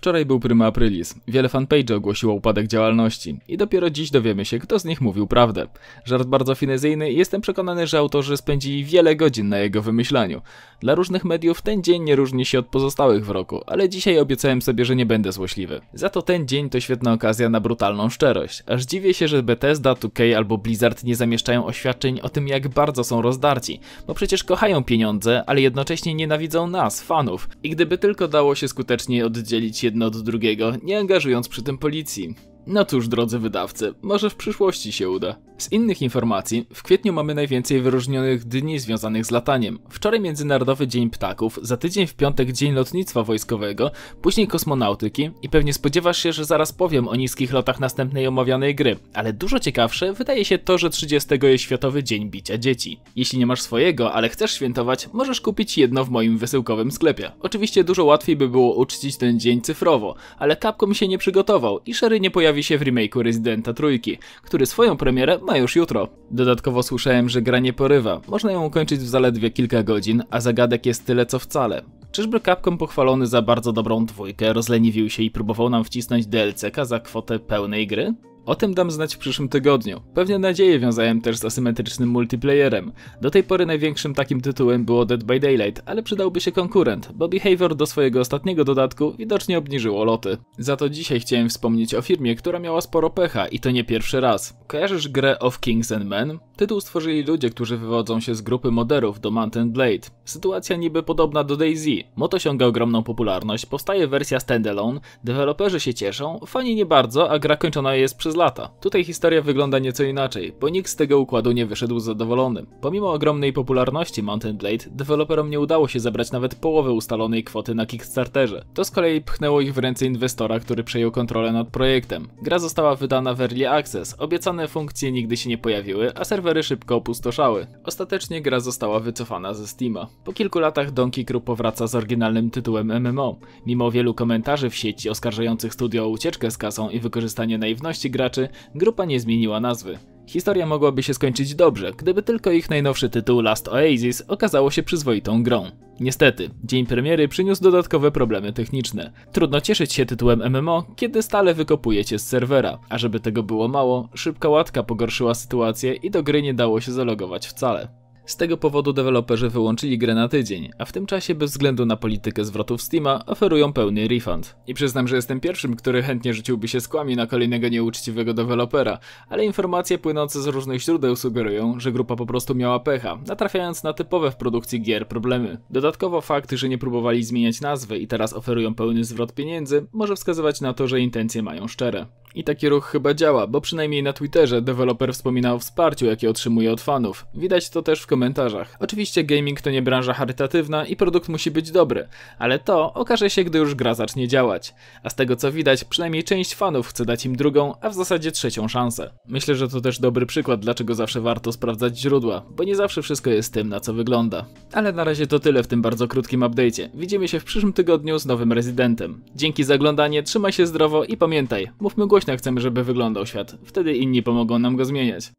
Wczoraj był prima aprilis. Wiele fanpage ogłosiło upadek działalności i dopiero dziś dowiemy się, kto z nich mówił prawdę. Żart bardzo finezyjny i jestem przekonany, że autorzy spędzili wiele godzin na jego wymyślaniu. Dla różnych mediów ten dzień nie różni się od pozostałych w roku, ale dzisiaj obiecałem sobie, że nie będę złośliwy. Za to ten dzień to świetna okazja na brutalną szczerość. Aż dziwię się, że Bethesda, 2K albo Blizzard nie zamieszczają oświadczeń o tym, jak bardzo są rozdarci, bo przecież kochają pieniądze, ale jednocześnie nienawidzą nas, fanów. I gdyby tylko dało się skutecznie oddzielić je jedno od drugiego, nie angażując przy tym policji. No cóż, drodzy wydawcy, może w przyszłości się uda. Z innych informacji, w kwietniu mamy najwięcej wyróżnionych dni związanych z lataniem. Wczoraj Międzynarodowy Dzień Ptaków, za tydzień w piątek Dzień Lotnictwa Wojskowego, później kosmonautyki i pewnie spodziewasz się, że zaraz powiem o niskich lotach następnej omawianej gry, ale dużo ciekawsze wydaje się to, że 30 jest Światowy Dzień Bicia Dzieci. Jeśli nie masz swojego, ale chcesz świętować, możesz kupić jedno w moim wysyłkowym sklepie. Oczywiście dużo łatwiej by było uczcić ten dzień cyfrowo, ale Capcom się nie przygotował i Sherry nie pojawi się w remake'u Residenta Trójki, który swoją premierę ma już jutro. Dodatkowo słyszałem, że gra nie porywa, można ją ukończyć w zaledwie kilka godzin, a zagadek jest tyle co wcale. Czyżby Capcom pochwalony za bardzo dobrą dwójkę rozleniwił się i próbował nam wcisnąć DLC-ka za kwotę pełnej gry? O tym dam znać w przyszłym tygodniu. Pewnie nadzieje wiązałem też z asymetrycznym multiplayerem. Do tej pory największym takim tytułem było Dead by Daylight, ale przydałby się konkurent, bo Behavior do swojego ostatniego dodatku widocznie obniżyło loty. Za to dzisiaj chciałem wspomnieć o firmie, która miała sporo pecha i to nie pierwszy raz. Kojarzysz grę of Kings and Men? Tytuł stworzyli ludzie, którzy wywodzą się z grupy moderów do Mountain Blade. Sytuacja niby podobna do DayZ. Moto osiąga ogromną popularność, powstaje wersja standalone, deweloperzy się cieszą, fani nie bardzo, a gra kończona jest przez lata. Tutaj historia wygląda nieco inaczej, bo nikt z tego układu nie wyszedł zadowolony. Pomimo ogromnej popularności Mountain Blade, deweloperom nie udało się zebrać nawet połowy ustalonej kwoty na Kickstarterze. To z kolei pchnęło ich w ręce inwestora, który przejął kontrolę nad projektem. Gra została wydana w Early Access, obiecane funkcje nigdy się nie pojawiły, a serwer serwery szybko opustoszały. Ostatecznie gra została wycofana ze Steama. Po kilku latach Donkey Crew powraca z oryginalnym tytułem MMO. Mimo wielu komentarzy w sieci oskarżających studio o ucieczkę z kasą i wykorzystanie naiwności graczy, grupa nie zmieniła nazwy. Historia mogłaby się skończyć dobrze, gdyby tylko ich najnowszy tytuł Last Oasis okazało się przyzwoitą grą. Niestety, dzień premiery przyniósł dodatkowe problemy techniczne. Trudno cieszyć się tytułem MMO, kiedy stale wykopujecie z serwera, a żeby tego było mało, szybka łatka pogorszyła sytuację i do gry nie dało się zalogować wcale. Z tego powodu deweloperzy wyłączyli grę na tydzień, a w tym czasie bez względu na politykę zwrotów Steama oferują pełny refund. I przyznam, że jestem pierwszym, który chętnie rzuciłby się z kłami na kolejnego nieuczciwego dewelopera, ale informacje płynące z różnych źródeł sugerują, że grupa po prostu miała pecha, natrafiając na typowe w produkcji gier problemy. Dodatkowo fakt, że nie próbowali zmieniać nazwy i teraz oferują pełny zwrot pieniędzy, może wskazywać na to, że intencje mają szczere. I taki ruch chyba działa, bo przynajmniej na Twitterze deweloper wspomina o wsparciu, jakie otrzymuje od fanów. Widać to też w komentarzach. Oczywiście gaming to nie branża charytatywna i produkt musi być dobry, ale to okaże się, gdy już gra zacznie działać. A z tego co widać, przynajmniej część fanów chce dać im drugą, a w zasadzie trzecią szansę. Myślę, że to też dobry przykład, dlaczego zawsze warto sprawdzać źródła, bo nie zawsze wszystko jest tym, na co wygląda. Ale na razie to tyle w tym bardzo krótkim update'cie. Widzimy się w przyszłym tygodniu z nowym rezydentem. Dzięki za oglądanie, trzymaj się zdrowo i pamiętaj, mówmy głośno głośno chcemy, żeby wyglądał świat. Wtedy inni pomogą nam go zmieniać.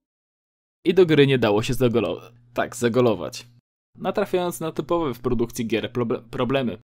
I do gry nie dało się zagolować. Tak, zagolować. Natrafiając na typowe w produkcji gier problemy.